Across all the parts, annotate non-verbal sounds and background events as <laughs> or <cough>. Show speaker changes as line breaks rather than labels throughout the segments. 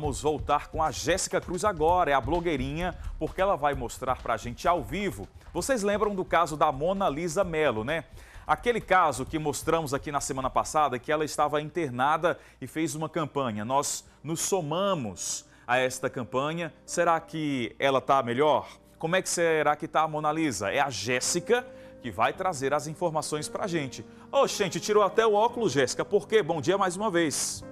Vamos voltar com a Jéssica Cruz agora, é a blogueirinha, porque ela vai mostrar para a gente ao vivo. Vocês lembram do caso da Mona Lisa Mello, né? Aquele caso que mostramos aqui na semana passada, que ela estava internada e fez uma campanha. Nós nos somamos a esta campanha. Será que ela está melhor? Como é que será que está a Mona Lisa? É a Jéssica que vai trazer as informações para a gente. Oxente, oh, gente, tirou até o óculos, Jéssica. Por quê? Bom dia mais uma vez.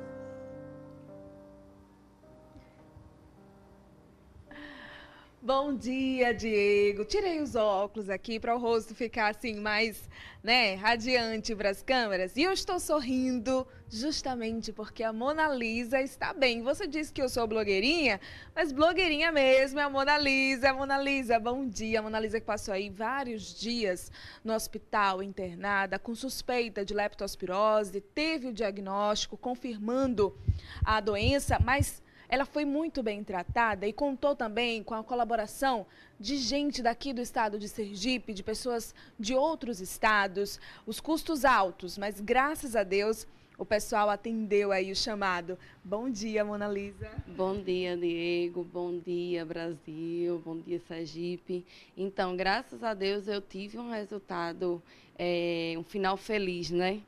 Bom dia, Diego. Tirei os óculos aqui para o rosto ficar assim mais, né, radiante para as câmeras. E eu estou sorrindo justamente porque a Mona Lisa está bem. Você disse que eu sou blogueirinha, mas blogueirinha mesmo é a Mona Lisa. Mona Lisa, bom dia. A Mona Lisa que passou aí vários dias no hospital internada com suspeita de leptospirose, teve o diagnóstico confirmando a doença, mas ela foi muito bem tratada e contou também com a colaboração de gente daqui do estado de Sergipe, de pessoas de outros estados, os custos altos, mas graças a Deus o pessoal atendeu aí o chamado. Bom dia, Mona Lisa.
Bom dia, Diego. Bom dia, Brasil. Bom dia, Sergipe. Então, graças a Deus eu tive um resultado, é, um final feliz, né?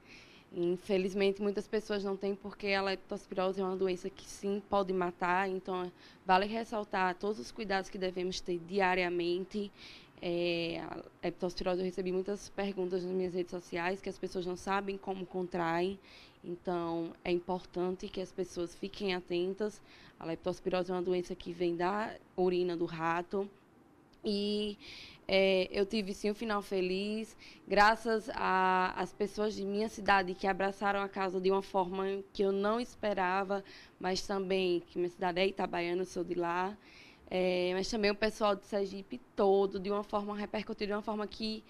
Infelizmente, muitas pessoas não têm, porque a leptospirose é uma doença que sim pode matar, então vale ressaltar todos os cuidados que devemos ter diariamente. É, a leptospirose, eu recebi muitas perguntas nas minhas redes sociais que as pessoas não sabem como contraem, então é importante que as pessoas fiquem atentas. A leptospirose é uma doença que vem da urina do rato, e é, eu tive sim um final feliz, graças às pessoas de minha cidade que abraçaram a casa de uma forma que eu não esperava, mas também que minha cidade é Itabaiana, sou de lá. É, mas também o pessoal de Sergipe todo, de uma forma repercutiu, de uma forma que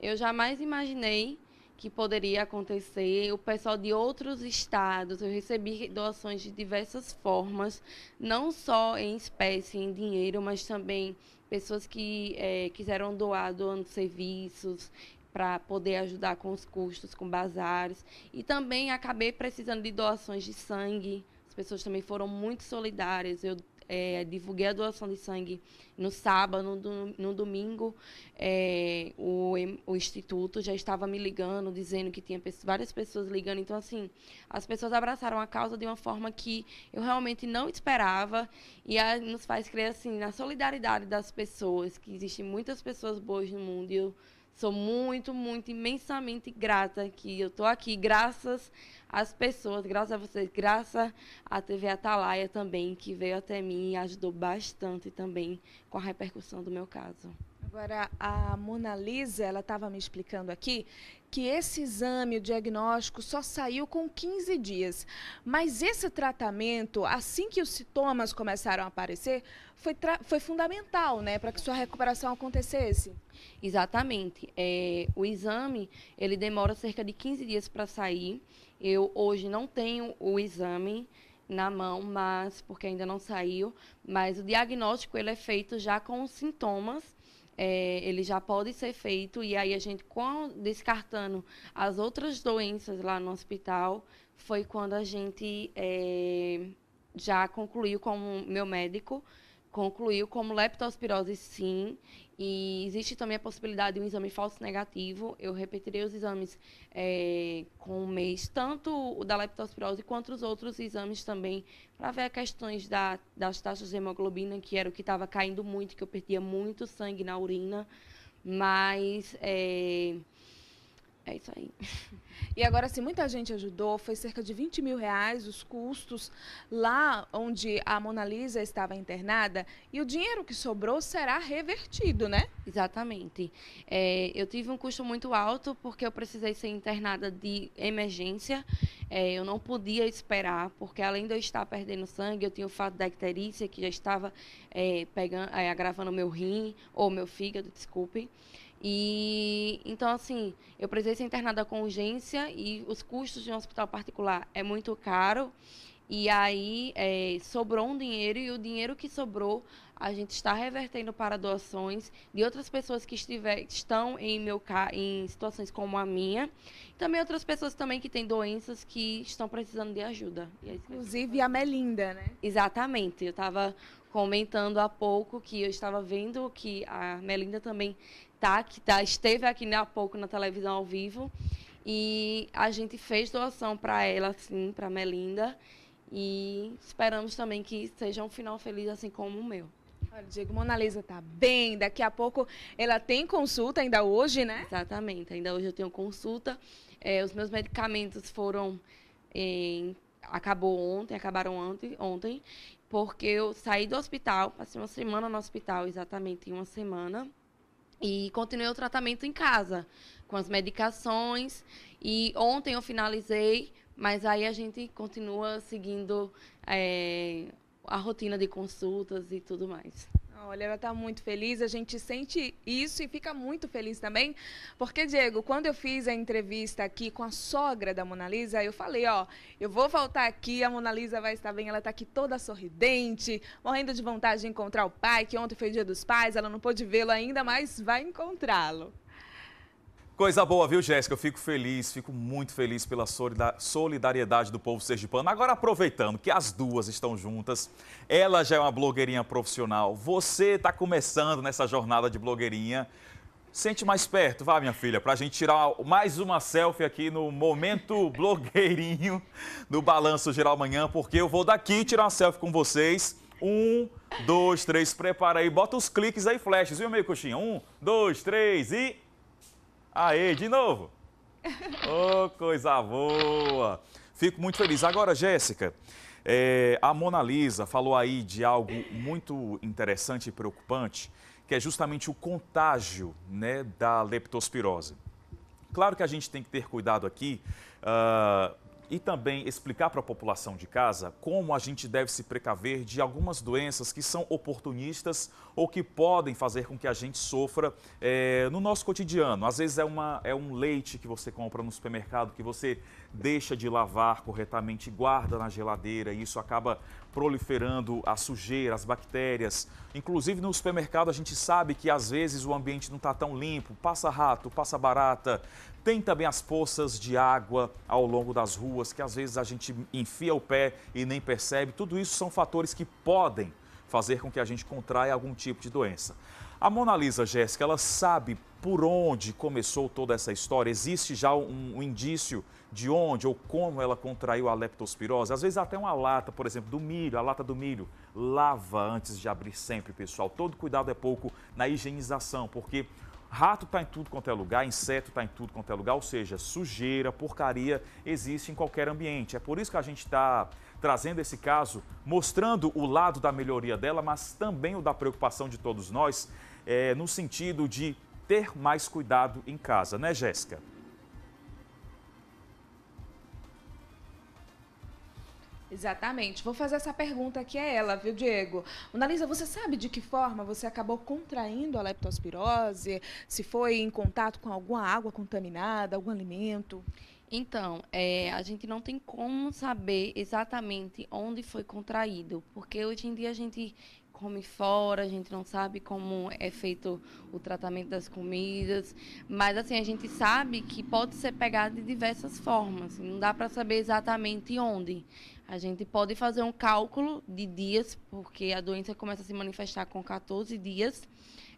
eu jamais imaginei que poderia acontecer. O pessoal de outros estados, eu recebi doações de diversas formas, não só em espécie, em dinheiro, mas também pessoas que é, quiseram doar doando serviços para poder ajudar com os custos, com bazares. E também acabei precisando de doações de sangue. As pessoas também foram muito solidárias. Eu é, divulguei a doação de sangue no sábado, no, no domingo, é, o, o Instituto já estava me ligando, dizendo que tinha várias pessoas ligando. Então, assim, as pessoas abraçaram a causa de uma forma que eu realmente não esperava e a, nos faz crer, assim, na solidariedade das pessoas, que existem muitas pessoas boas no mundo e eu Sou muito, muito, imensamente grata que eu estou aqui, graças às pessoas, graças a vocês, graças à TV Atalaia também, que veio até mim e ajudou bastante também com a repercussão do meu caso.
Agora, a Mona Lisa, ela estava me explicando aqui que esse exame, o diagnóstico, só saiu com 15 dias. Mas esse tratamento, assim que os sintomas começaram a aparecer, foi, foi fundamental, né, para que sua recuperação acontecesse.
Exatamente. É, o exame, ele demora cerca de 15 dias para sair. Eu hoje não tenho o exame na mão, mas porque ainda não saiu, mas o diagnóstico ele é feito já com os sintomas é, ele já pode ser feito e aí a gente, com, descartando as outras doenças lá no hospital, foi quando a gente é, já concluiu com o meu médico concluiu como leptospirose sim, e existe também a possibilidade de um exame falso negativo. Eu repetirei os exames é, com o mês, tanto o da leptospirose quanto os outros exames também, para ver questões da, das taxas de hemoglobina, que era o que estava caindo muito, que eu perdia muito sangue na urina, mas. É, é isso aí. <laughs> E agora,
assim, muita gente ajudou, foi cerca de 20 mil reais os custos lá onde
a Mona Lisa estava internada. E o dinheiro que sobrou será revertido, né? Exatamente. É, eu tive um custo muito alto porque eu precisei ser internada de emergência. É, eu não podia esperar, porque além de eu estar perdendo sangue, eu tinha o fato da icterícia que já estava é, pegando, é, agravando meu rim, ou meu fígado, desculpe. E então assim, eu precisei ser internada com urgência e os custos de um hospital particular é muito caro. E aí é, sobrou um dinheiro e o dinheiro que sobrou a gente está revertendo para doações de outras pessoas que estiver, estão em meu em situações como a minha. Também outras pessoas também que têm doenças que estão precisando de ajuda. É Inclusive a Melinda, né? Exatamente. Eu estava comentando há pouco que eu estava vendo que a Melinda também tá, que tá, esteve aqui né, há pouco na televisão ao vivo. E a gente fez doação para ela, sim, para Melinda. E esperamos também que seja um final feliz, assim como o meu. Olha, Diego, Mona Lisa tá bem. Daqui a pouco ela tem consulta ainda hoje, né? Exatamente. Ainda hoje eu tenho consulta. É, os meus medicamentos foram em eh, acabou ontem, acabaram ontem, ontem, porque eu saí do hospital, passei uma semana no hospital, exatamente uma semana, e continuei o tratamento em casa, com as medicações. E ontem eu finalizei, mas aí a gente continua seguindo é, a rotina de consultas e tudo mais.
Olha, ela está muito feliz, a gente sente isso e fica muito feliz também, porque, Diego, quando eu fiz a entrevista aqui com a sogra da Mona Lisa, eu falei, ó, eu vou voltar aqui, a Mona Lisa vai estar bem, ela está aqui toda sorridente, morrendo de vontade de encontrar o pai, que ontem foi o dia dos pais, ela não pôde vê-lo ainda, mas vai encontrá-lo.
Coisa boa, viu, Jéssica? Eu fico feliz, fico muito feliz pela solidariedade do povo sergipano. Agora, aproveitando que as duas estão juntas, ela já é uma blogueirinha profissional, você está começando nessa jornada de blogueirinha. Sente mais perto, vá, minha filha, para a gente tirar mais uma selfie aqui no momento <laughs> blogueirinho do Balanço Geral amanhã, porque eu vou daqui tirar uma selfie com vocês. Um, dois, três, prepara aí, bota os cliques aí, flashes, viu, meio coxinha? Um, dois, três e... Aê, de novo. <laughs> Ô, oh, coisa boa. Fico muito feliz. Agora, Jéssica, é, a Mona Lisa falou aí de algo muito interessante e preocupante, que é justamente o contágio né, da leptospirose. Claro que a gente tem que ter cuidado aqui, uh, e também explicar para a população de casa como a gente deve se precaver de algumas doenças que são oportunistas ou que podem fazer com que a gente sofra é, no nosso cotidiano. Às vezes é, uma, é um leite que você compra no supermercado que você deixa de lavar corretamente, guarda na geladeira, e isso acaba proliferando a sujeira, as bactérias. Inclusive no supermercado a gente sabe que às vezes o ambiente não está tão limpo, passa rato, passa barata. Tem também as poças de água ao longo das ruas, que às vezes a gente enfia o pé e nem percebe. Tudo isso são fatores que podem fazer com que a gente contraia algum tipo de doença. A Mona Lisa, Jéssica, ela sabe por onde começou toda essa história? Existe já um, um, indício de onde ou como ela contraiu a leptospirose? Às vezes até uma lata, por exemplo, do milho, a lata do milho, lava antes de abrir sempre, pessoal. Todo cuidado é pouco na higienização, porque rato está em tudo quanto é lugar, inseto está em tudo quanto é lugar, ou seja, sujeira, porcaria existe em qualquer ambiente. É por isso que a gente está trazendo esse caso, mostrando o lado da melhoria dela, mas também o da preocupação de todos nós, é, no sentido de ter mais cuidado em casa, né, Jéssica?
Exatamente. Vou fazer essa pergunta aqui a ela, viu, Diego? Analisa, você sabe de que forma você acabou contraindo a leptospirose?
Se foi em contato com alguma água contaminada, algum alimento? Então, é, a gente não tem como saber exatamente onde foi contraído, porque hoje em dia a gente come fora, a gente não sabe como é feito o tratamento das comidas, mas assim a gente sabe que pode ser pegado de diversas formas, não dá para saber exatamente onde. A gente pode fazer um cálculo de dias, porque a doença começa a se manifestar com 14 dias.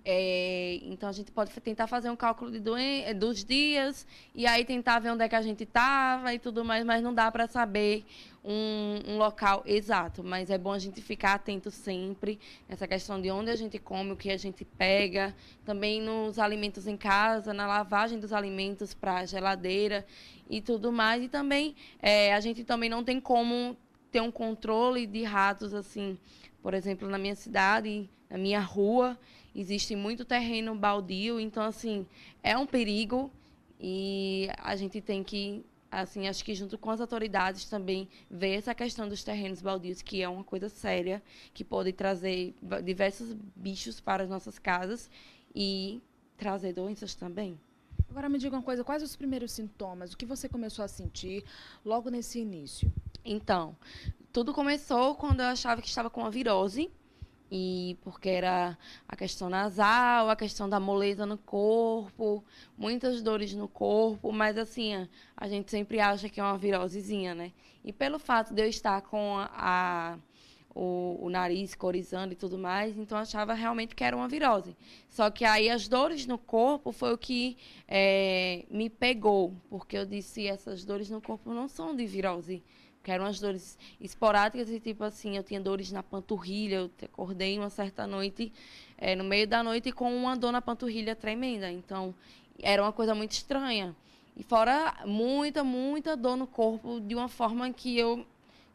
É, então a gente pode tentar fazer um cálculo eh, dos dias e aí tentar ver onde é que a gente estava e tudo mais, mas não dá para saber um, um, local exato. Mas é bom a gente ficar atento sempre nessa questão de onde a gente come, o que a gente pega, também nos alimentos em casa, na lavagem dos alimentos para geladeira e tudo mais. E também é, a gente também não tem como ter um controle de ratos assim, por exemplo, na minha cidade, na minha rua existe muito terreno baldio, então assim, é um perigo e a gente tem que assim, acho que junto com as autoridades também ver essa questão dos terrenos baldios, que é uma coisa séria, que pode trazer diversos bichos para as nossas casas e trazer doenças também.
Agora me diga uma coisa, quais os primeiros sintomas? O que você começou a sentir
logo nesse início? Então, tudo começou quando eu achava que estava com uma virose e porque era a questão nasal, a questão da moleza no corpo, muitas dores no corpo, mas assim, a gente sempre acha que é uma virosezinha, né? E pelo fato de eu estar com a, a o, o, nariz corizando e tudo mais, então achava realmente que era uma virose. Só que aí as dores no corpo foi o que é, me pegou, porque eu disse, essas dores no corpo não são de virose, que eram as dores esporádicas e tipo assim, eu tinha dores na panturrilha, eu acordei uma certa noite, é, no meio da noite, com uma dor na panturrilha tremenda, então era uma coisa muito estranha. E fora muita, muita dor no corpo, de uma forma que eu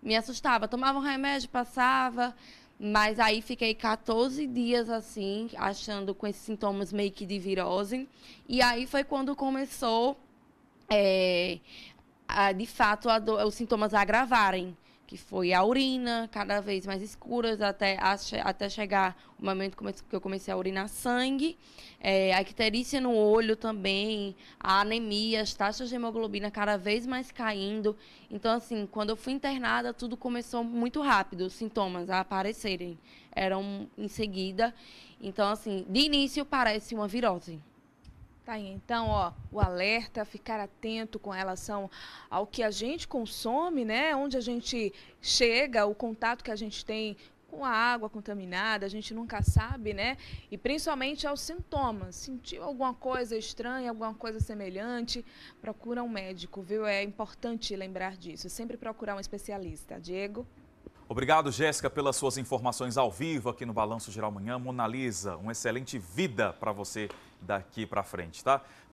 me assustava. Tomava um remédio, passava. Mas aí fiquei 14 dias assim, achando com esses sintomas meio que de virose. E aí foi quando começou, é, a, de fato, do, os sintomas agravarem que foi a urina, cada vez mais escuras, até, até chegar o momento que eu comecei a urinar sangue, é, a icterícia no olho também, a anemia, as taxas de hemoglobina cada vez mais caindo. Então, assim, quando eu fui internada, tudo começou muito rápido, os sintomas a aparecerem eram em seguida. Então, assim, de início parece uma virose.
Tá aí, então, ó, o alerta, ficar atento com relação ao que a gente consome, né? Onde a gente chega, o contato que a gente tem com a água contaminada, a gente nunca sabe, né? E principalmente aos sintomas. Sentiu alguma coisa estranha, alguma coisa semelhante, procura um médico, viu? É importante lembrar disso, sempre procurar um especialista. Diego?
Obrigado, Jéssica, pelas suas informações ao vivo aqui no Balanço Geral Manhã. Monalisa, uma excelente vida para você daqui para frente, tá?